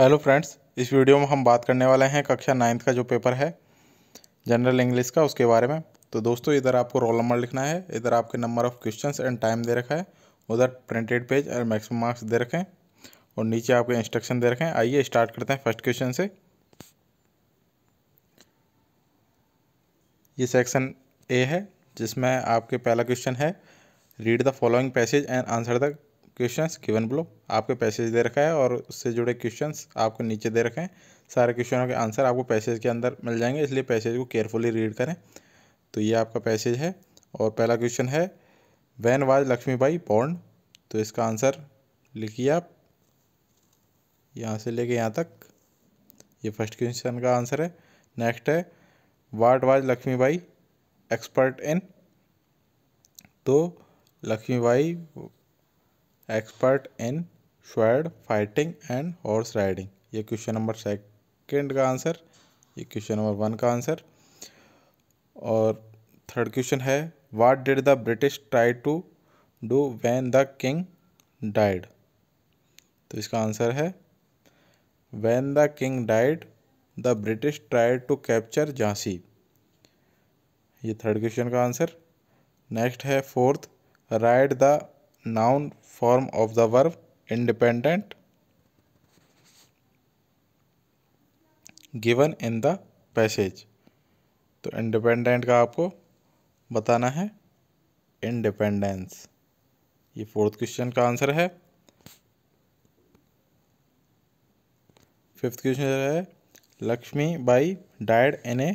Hello friends इस video में हम बात करने वाले हैं कक्षा नाइन्थ का जो पेपर है जनरल इंग्लिश का उसके बारे में तो दोस्तों इधर आपको रोल नंबर लिखना है इधर आपके number of questions and time दे रखा है उधर printed page and maximum marks दे रखें और नीचे आपके इंस्ट्रक्शन दे रखें आइए स्टार्ट करते हैं फर्स्ट क्वेश्चन से ये सेक्शन ए है जिसमें आपके पहला क्वेश्चन है read the following passage and answer the questions given below आपके पैसेज दे रखा है और उससे जुड़े क्वेश्चंस आपको नीचे दे रखे हैं सारे क्वेश्चनों के आंसर आपको पैसेज के अंदर मिल जाएंगे इसलिए पैसेज को केयरफुली रीड करें तो ये आपका पैसेज है और पहला क्वेश्चन है वैन वाज लक्ष्मीबाई बॉन्ड तो इसका आंसर लिखिए आप यहाँ से लेके यहाँ तक ये फर्स्ट क्वेश्चन का आंसर है नेक्स्ट है what was Laxmibai expert in तो Laxmibai expert in sword fighting and horse riding ये क्वेश्चन नंबर सेकेंड का आंसर ये क्वेश्चन नंबर वन का आंसर और थर्ड क्वेश्चन है what did the British try to do when the king died तो इसका answer है when the king died the British try to capture Jhansi ये third question का आंसर नेक्स्ट है fourth write the noun form of the verb independent given in the passage तो independent का आपको बताना है इंडिपेंडेंस ये फोर्थ क्वेश्चन का आंसर है फिफ्थ क्वेश्चन है Laxmi Bai died in a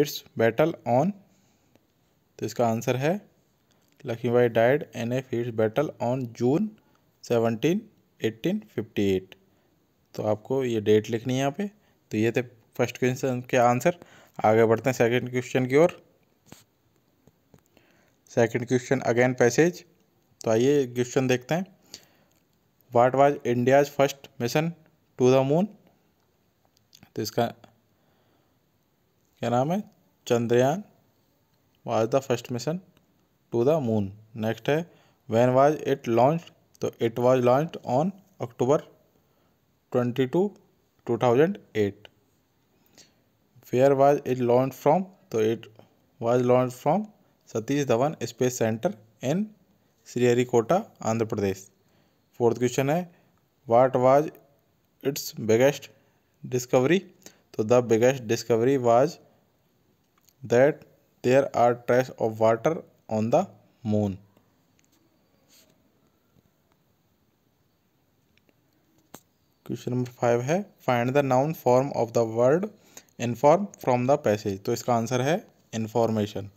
its battle on तो इसका आंसर है died in a in battle on June seventeen eighteen fifty eight तो आपको ये डेट लिखनी है यहाँ पे तो ये थे फर्स्ट क्वेश्चन के आंसर आगे बढ़ते हैं सेकंड क्वेश्चन की ओर सेकंड क्वेश्चन अगेन पैसेज तो आइए क्वेश्चन देखते हैं what was India's first mission to the moon तो इसका क्या नाम है Chandrayaan was the first mission to the moon next है वैन वाज इट लॉन्च तो it was launch on October twenty two two thousand eight where was it launch from तो it was launch from Satish Dhawan space centre in Sriharikota Andhra Pradesh fourth question है what was its biggest discovery तो the biggest discovery was that there are trash of water on the moon. Question number five है find the noun form of the word inform from the passage तो इसका answer है information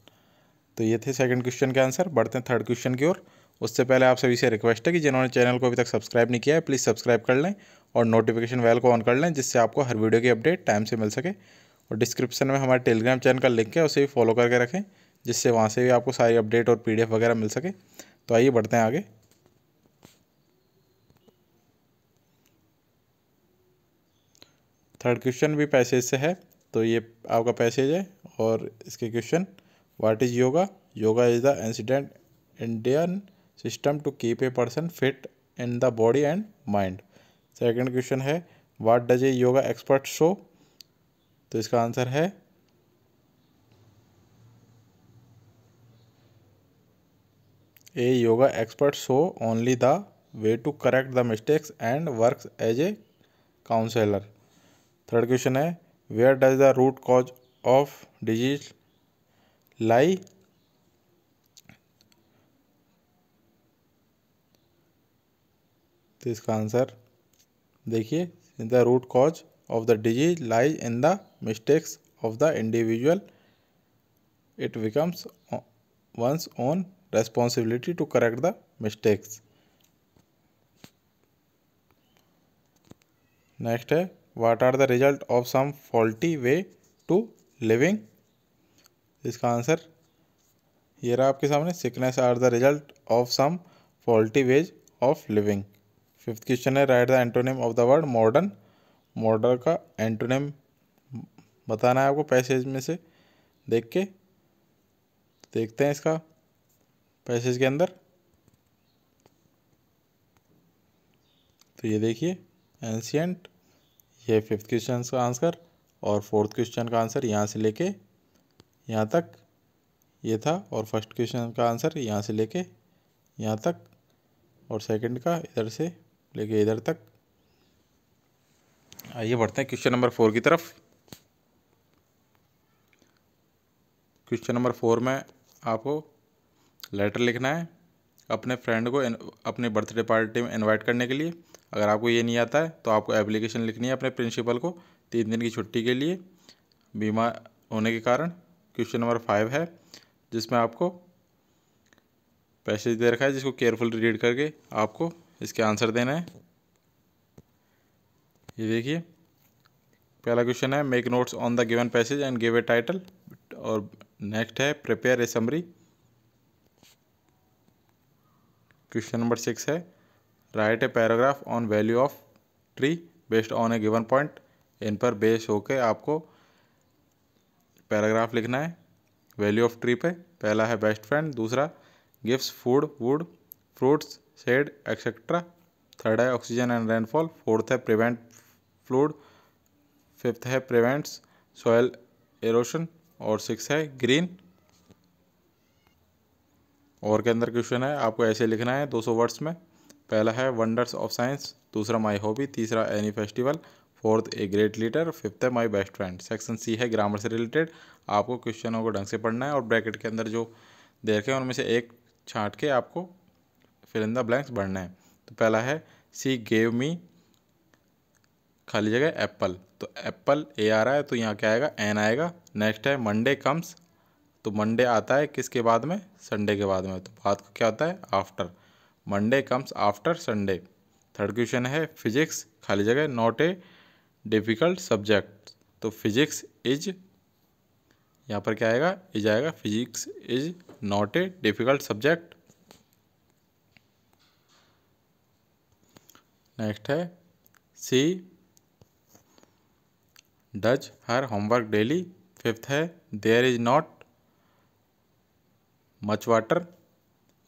तो ये थे second question के answer बढ़ते हैं थर्ड क्वेश्चन की ओर उससे पहले आप सभी से रिक्वेस्ट है कि जिन्होंने चैनल को अभी तक सब्सक्राइब नहीं किया है प्लीज़ सब्सक्राइब कर लें और नोटिफिकेशन वेल को ऑन कर लें जिससे आपको हर वीडियो की अपडेट टाइम से मिल सके और डिस्क्रिप्शन में हमारे टेलीग्राम चैनल का लिंक है उसे भी फॉलो करके रखें जिससे वहाँ से भी आपको सारी अपडेट और पी वगैरह मिल सके तो आइए बढ़ते हैं आगे थर्ड क्वेश्चन भी पैसेज से है तो ये आपका पैसेज है और इसके question what is yoga yoga is the incident Indian system to keep a person fit in the body and mind second question है what does a yoga expert show तो इसका आंसर है a yoga expert show only the way to correct the mistakes and work as a counsellor third question है where does the root cause of disease lie तो इसका answer देखिए in the root cause of the disease lies in the mistakes of the individual it becomes one's own responsibility to correct the mistakes next है what are the result of some faulty way to living इसका answer ये रहा आपके सामने sickness are the result of some faulty ways of living fifth question है write the antonym of the word modern modern का antonym बताना है आपको पैसेज में से देख के देखते हैं इसका पैसेज के अंदर तो ये देखिए एंशियंट ये फिफ्थ क्वेश्चन का आंसर और फोर्थ क्वेश्चन का आंसर यहाँ से लेके यहाँ तक ये था और फर्स्ट क्वेश्चन का आंसर यहाँ से लेके यहाँ तक और सेकंड का इधर से लेके इधर तक आइए बढ़ते हैं क्वेश्चन नंबर फोर की तरफ क्वेश्चन नंबर फोर में आपको लेटर लिखना है अपने फ्रेंड को अपने बर्थडे पार्टी में इनवाइट करने के लिए अगर आपको ये नहीं आता है तो आपको एप्लीकेशन लिखनी है अपने प्रिंसिपल को तीन दिन की छुट्टी के लिए बीमा होने के कारण क्वेश्चन नंबर फाइव है जिसमें आपको पैसेज दे रखा है जिसको केयरफुल रीड करके आपको इसके आंसर देना है ये देखिए पहला क्वेश्चन है make notes on the given passage and give a title और नेक्स्ट है prepare a summary question number six है write a paragraph on value of tree based on a given point in पर base होके आपको paragraph लिखना है value of tree पे पहला है बेस्ट फ्रेंड दूसरा gift food wood fruits shade etcetera third है ऑक्सीजन एंड रेनफॉल फोर्थ है प्रिवेंट फ्लूड फिफ्थ है प्रिवेंट्स सोयल एरोशन और सिक्स है ग्रीन और के अंदर क्वेश्चन है आपको ऐसे लिखना है 200 वर्ड्स में पहला है वंडर्स ऑफ साइंस दूसरा माई हॉबी तीसरा any festival fourth a great leader fifth है my best friend section C है ग्रामर से रिलेटेड आपको क्वेश्चनों को ढंग से पढ़ना है और ब्रैकेट के अंदर जो देखें उनमें से एक छाँट के आपको फिल ब्लैंक्स भरना है तो पहला है सी गेव मी खाली जगह एप्पल तो एप्पल ए आ रहा है तो यहाँ क्या आएगा एन आएगा नेक्स्ट है मंडे कम्स तो मंडे आता है किसके बाद में संडे के बाद में तो बाद का क्या होता है after Monday comes after Sunday third question है फिजिक्स खाली जगह नॉट ए डिफ़िकल्ट सब्जेक्ट तो फिजिक्स इज यहाँ पर क्या आएगा इज आएगा physics is not a difficult subject next है she does her homework daily fifth है there is not much water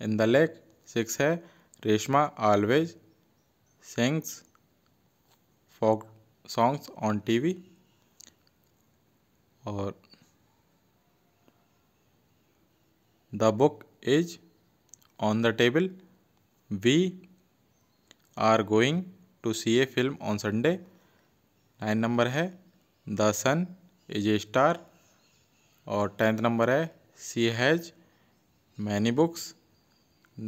in the lake six है Reshma always sings folk songs on TV और the book is on the table we are going to see a film on Sunday nine number है the sun is a star और tenth number है she has many books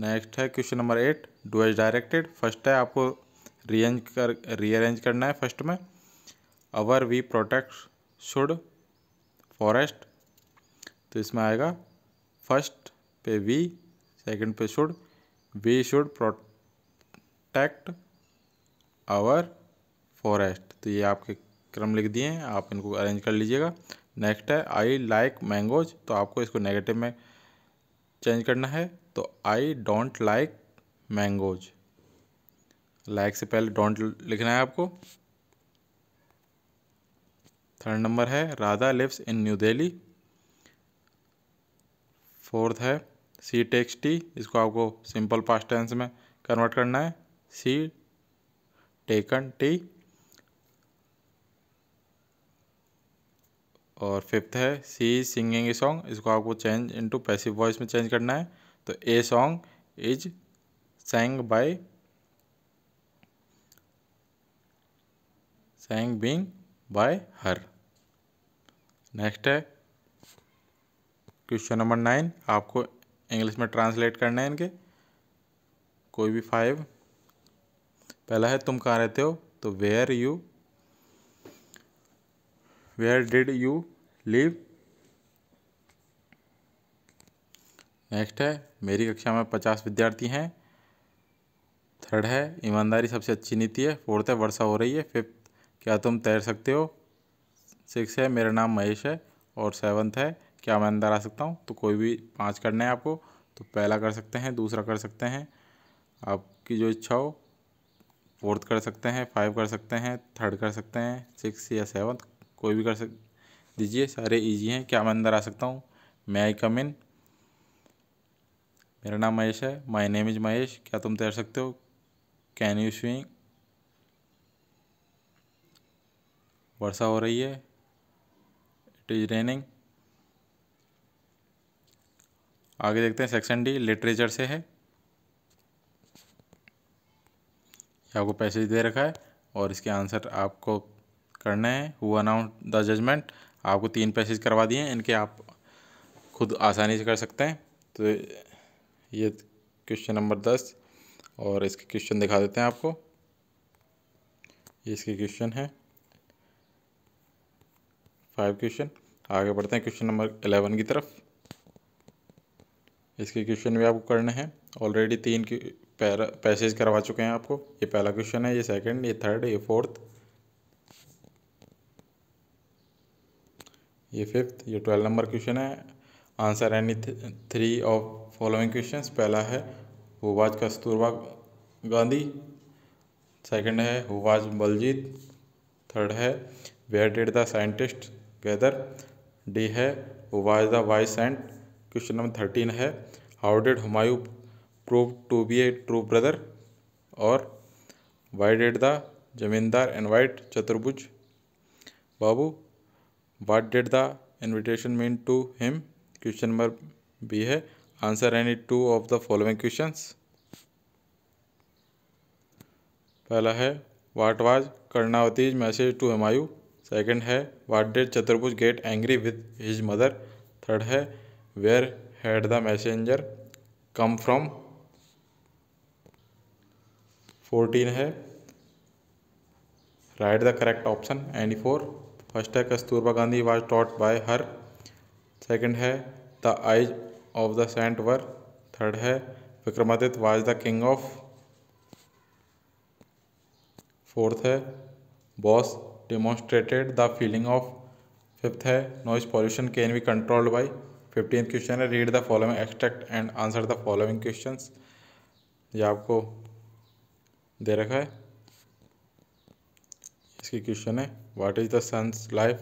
next है question number eight as directed first है आपको rearrange कर rearrange करना है first में our we protect should forest तो इसमें आएगा फर्स्ट पे वी सेकंड पे should we should protect our forest तो ये आपके क्रम लिख दिए हैं आप इनको अरेंज कर लीजिएगा नेक्स्ट है आई लाइक मैंगोज तो आपको इसको नेगेटिव में चेंज करना है तो I don't like mangoes like से पहले डोंट लिखना है आपको थर्ड नंबर है Radha lives in New Delhi fourth है सी टेक्स टी इसको आपको सिंपल पास्ट टेंस में कन्वर्ट करना है सी टेकन टी और फिफ्थ है सी सिंगिंग ए सॉन्ग इसको आपको चेंज इनटू पैसिव वॉइस में चेंज करना है तो a song is sung by sung being by her next है क्वेश्चन नंबर नाइन आपको इंग्लिश में ट्रांसलेट करना है इनके कोई भी फाइव पहला है तुम कहाँ रहते हो तो where you where did you live next है मेरी कक्षा में पचास विद्यार्थी हैं थर्ड है ईमानदारी सबसे अच्छी नीति है फोर्थ है वर्षा हो रही है फिफ्थ क्या तुम तैर सकते हो सिक्स है मेरा नाम महेश है और सेवन्थ है क्या मैं अंदर आ सकता हूँ तो कोई भी पाँच करना है आपको तो पहला कर सकते हैं दूसरा कर सकते हैं आपकी जो इच्छा हो फोर्थ कर सकते हैं फाइव कर सकते हैं थर्ड कर सकते हैं सिक्स या सेवन्थ कोई भी कर सक दीजिए सारे ईजी हैं क्या मैं अंदर आ सकता हूँ मे आई कम इन मेरा नाम महेश है माई नेम इज महेश क्या तुम तैर सकते हो कैन यू स्विंग वर्षा हो रही है इट इज़ रेनिंग आगे देखते हैं सेक्शन डी लिटरेचर से है आपको पैसेज दे रखा है और इसके आंसर आपको करने है वो अनाउंस द जजमेंट आपको तीन पैसेज करवा दिए हैं इनके आप खुद आसानी से कर सकते हैं तो ये क्वेश्चन नंबर दस और इसके क्वेश्चन दिखा देते हैं आपको ये इसके क्वेश्चन है फाइव क्वेश्चन आगे बढ़ते हैं क्वेश्चन नंबर एलेवन की तरफ इसके क्वेश्चन भी आपको करने हैं ऑलरेडी तीन पैसेज करवा चुके हैं आपको ये पहला क्वेश्चन है ये सेकंड ये थर्ड ये फोर्थ ये फिफ्थ ये ट्वेल्व नंबर क्वेश्चन है answer any three of following question पहला है हुवाज कस्तूरबा गांधी सेकंड है हुवाज बलजीत थर्ड है where did the scientist gather the है who was the wise and question number thirteen है how did Humayun prove to be a true brother और why did the zamindar invite Chaturbhuj Babu what did the invitation mean to him question number B है answer any two of the following question पहला है what was Karnavati's message to Humayun second है what did Chaturbhuj get angry with his mother third है where had the messenger come from fourteen है write the correct option any four first है Kasturba Gandhi was taught by her second है the eyes of the saint were third है Vikramaditya was the king of fourth है boss demonstrated the feeling of fifth है noise pollution can be controlled by fifteen question है read the following extract and answer the following question ये आपको दे रखा है इसके क्वेश्चन है what is the sun's life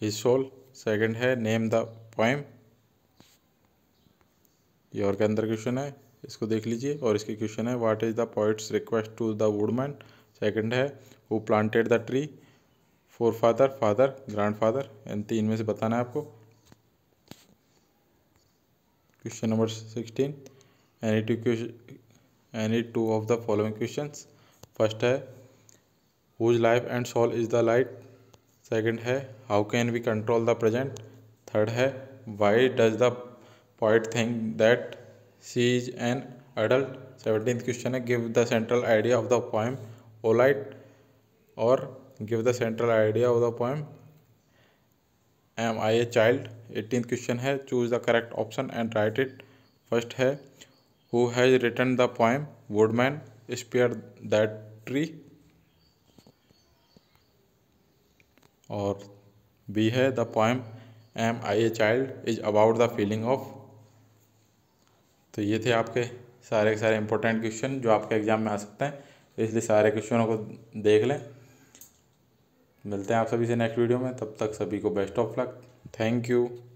his soul second है नेम द पोएम ये और के अंदर क्वेश्चन है इसको देख लीजिए और इसकी क्वेश्चन है what is the poet's request to the woodman second है who planted the tree for father father grandfather and तीन में से बताना है आपको question number sixteen any two question any two of the following question first है whose life and soul is the light second है how can we control the present third है why does the poet think that she is an adult seventeen question है give the central idea of the poem O light और give the central idea of the poem am I a child eighteen question है choose the correct option and write it first है who has written the poem woodman spare that tree और B है the poem am I a child is about the feeling of तो ये थे आपके सारे के सारे इंपॉर्टेंट क्वेश्चन जो आपके एग्ज़ाम में आ सकते हैं तो इसलिए सारे क्वेश्चनों को देख लें मिलते हैं आप सभी से नेक्स्ट वीडियो में तब तक सभी को best of luck thank you